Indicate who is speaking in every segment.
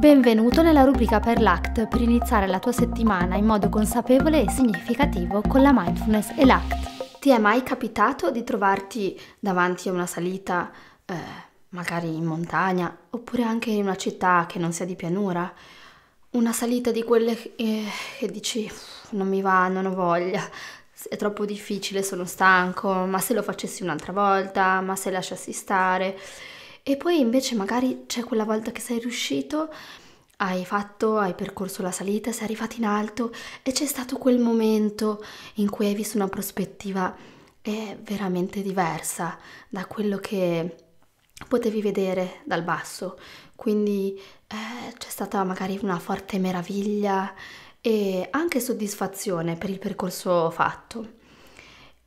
Speaker 1: Benvenuto nella rubrica per l'ACT per iniziare la tua settimana in modo consapevole e significativo con la mindfulness e l'ACT. Ti è mai capitato di trovarti davanti a una salita, eh, magari in montagna, oppure anche in una città che non sia di pianura? Una salita di quelle che, eh, che dici non mi va, non ho voglia, è troppo difficile, sono stanco, ma se lo facessi un'altra volta, ma se lasciassi stare e poi invece magari c'è quella volta che sei riuscito, hai fatto, hai percorso la salita, sei arrivato in alto e c'è stato quel momento in cui hai visto una prospettiva eh, veramente diversa da quello che potevi vedere dal basso, quindi eh, c'è stata magari una forte meraviglia e anche soddisfazione per il percorso fatto.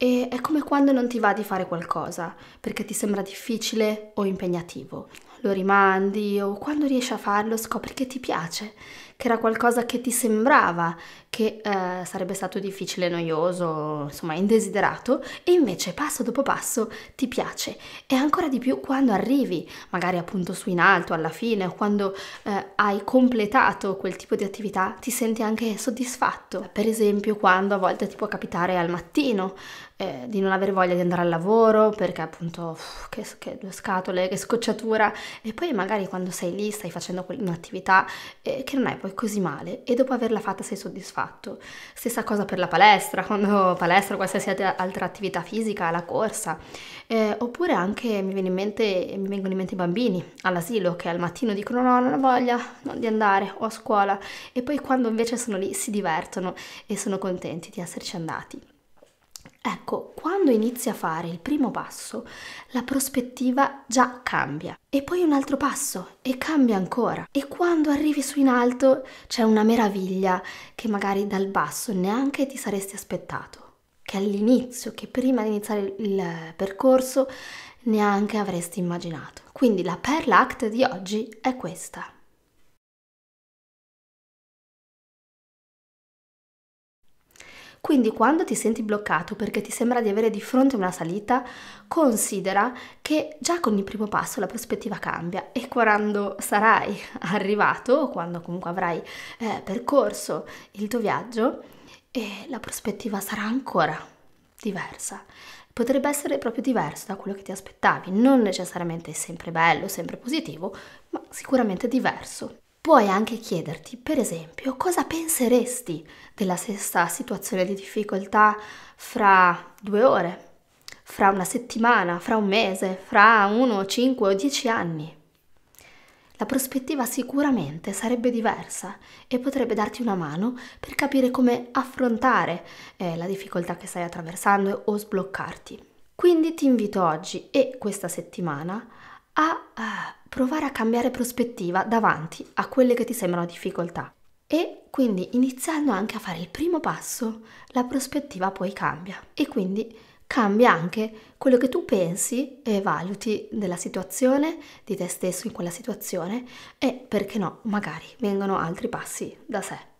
Speaker 1: E è come quando non ti va di fare qualcosa perché ti sembra difficile o impegnativo lo rimandi o quando riesci a farlo scopri che ti piace, che era qualcosa che ti sembrava che eh, sarebbe stato difficile, noioso, insomma indesiderato e invece passo dopo passo ti piace e ancora di più quando arrivi magari appunto su in alto alla fine o quando eh, hai completato quel tipo di attività ti senti anche soddisfatto per esempio quando a volte ti può capitare al mattino eh, di non avere voglia di andare al lavoro perché appunto uff, che, che due scatole che scocciatura e poi magari quando sei lì stai facendo un'attività eh, che non è poi così male e dopo averla fatta sei soddisfatto. Stessa cosa per la palestra, quando palestra o qualsiasi altra attività fisica, la corsa, eh, oppure anche mi, viene in mente, mi vengono in mente i bambini all'asilo che al mattino dicono no, non ho voglia di andare o a scuola e poi quando invece sono lì si divertono e sono contenti di esserci andati. Ecco, quando inizi a fare il primo passo, la prospettiva già cambia e poi un altro passo e cambia ancora. E quando arrivi su in alto c'è una meraviglia che magari dal basso neanche ti saresti aspettato, che all'inizio, che prima di iniziare il percorso neanche avresti immaginato. Quindi la perla act di oggi è questa. Quindi quando ti senti bloccato perché ti sembra di avere di fronte una salita, considera che già con il primo passo la prospettiva cambia e quando sarai arrivato quando comunque avrai eh, percorso il tuo viaggio, eh, la prospettiva sarà ancora diversa potrebbe essere proprio diverso da quello che ti aspettavi, non necessariamente sempre bello, sempre positivo, ma sicuramente diverso. Puoi anche chiederti, per esempio, cosa penseresti della stessa situazione di difficoltà fra due ore, fra una settimana, fra un mese, fra uno, cinque o dieci anni. La prospettiva sicuramente sarebbe diversa e potrebbe darti una mano per capire come affrontare eh, la difficoltà che stai attraversando o sbloccarti. Quindi ti invito oggi e questa settimana a, a eh, provare a cambiare prospettiva davanti a quelle che ti sembrano difficoltà. E quindi iniziando anche a fare il primo passo, la prospettiva poi cambia. E quindi cambia anche quello che tu pensi e valuti della situazione, di te stesso in quella situazione e perché no, magari vengono altri passi da sé.